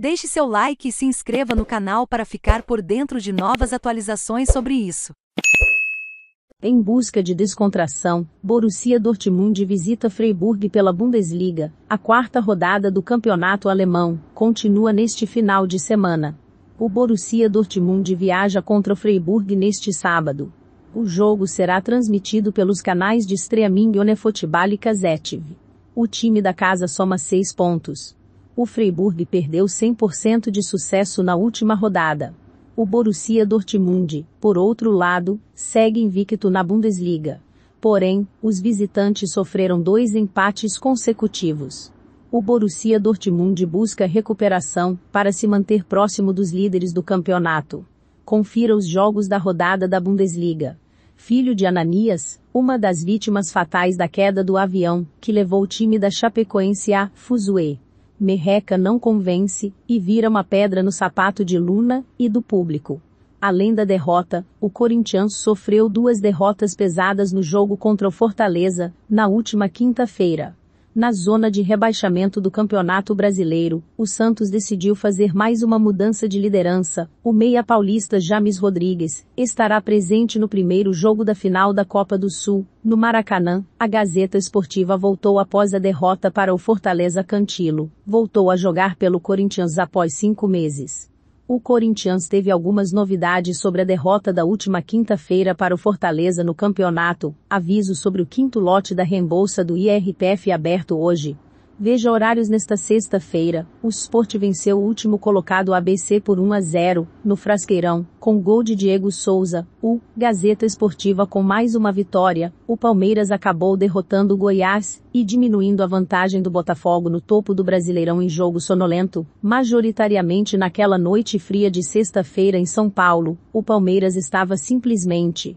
Deixe seu like e se inscreva no canal para ficar por dentro de novas atualizações sobre isso. Em busca de descontração, Borussia Dortmund visita Freiburg pela Bundesliga. A quarta rodada do campeonato alemão continua neste final de semana. O Borussia Dortmund viaja contra o Freiburg neste sábado. O jogo será transmitido pelos canais de streaming Onefotball e Kazetv. O time da casa soma seis pontos, o Freiburg perdeu 100% de sucesso na última rodada. O Borussia Dortmund, por outro lado, segue invicto na Bundesliga. Porém, os visitantes sofreram dois empates consecutivos. O Borussia Dortmund busca recuperação para se manter próximo dos líderes do campeonato. Confira os jogos da rodada da Bundesliga. Filho de Ananias, uma das vítimas fatais da queda do avião que levou o time da Chapecoense a Fuzue Merreca não convence, e vira uma pedra no sapato de Luna e do público. Além da derrota, o Corinthians sofreu duas derrotas pesadas no jogo contra o Fortaleza, na última quinta-feira. Na zona de rebaixamento do Campeonato Brasileiro, o Santos decidiu fazer mais uma mudança de liderança. O meia paulista James Rodrigues estará presente no primeiro jogo da final da Copa do Sul, no Maracanã. A Gazeta Esportiva voltou após a derrota para o Fortaleza Cantilo. Voltou a jogar pelo Corinthians após cinco meses o Corinthians teve algumas novidades sobre a derrota da última quinta-feira para o Fortaleza no campeonato, aviso sobre o quinto lote da reembolsa do IRPF aberto hoje. Veja horários nesta sexta-feira. O Sport venceu o último colocado ABC por 1 a 0 no Frasqueirão, com gol de Diego Souza. O Gazeta Esportiva com mais uma vitória. O Palmeiras acabou derrotando o Goiás e diminuindo a vantagem do Botafogo no topo do Brasileirão em jogo sonolento, majoritariamente naquela noite fria de sexta-feira em São Paulo. O Palmeiras estava simplesmente